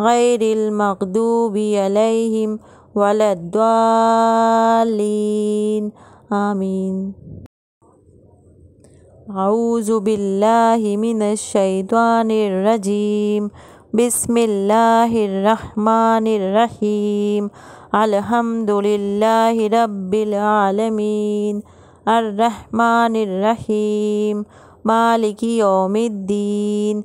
غير المغضوب عليهم ولا الضالين آمين أعوذ بالله من الشيطان الرجيم بسم الله الرحمن الرحيم الحمد لله رب العالمين الرحمن الرحيم مالك يوم الدين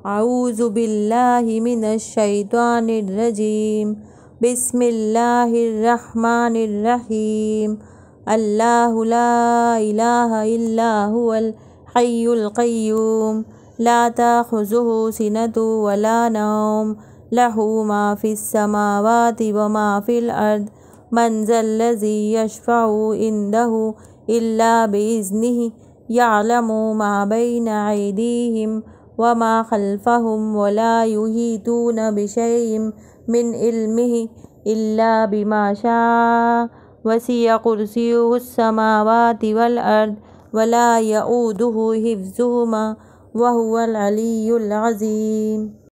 أعوذ بالله من الشيطان الرجيم بسم الله الرحمن الرحيم الله لا إله إلا هو الحي القيوم لا تأخذه سنة ولا نوم له ما في السماوات وما في الأرض من ذا الذي يشفع عنده إلا بإذنه يعلم ما بين أيديهم وما خلفهم ولا يهيتون بشيء من علمه إلا بما شاء وسي كرسيه السماوات والأرض ولا يؤوده حفظهما وهو العلي العظيم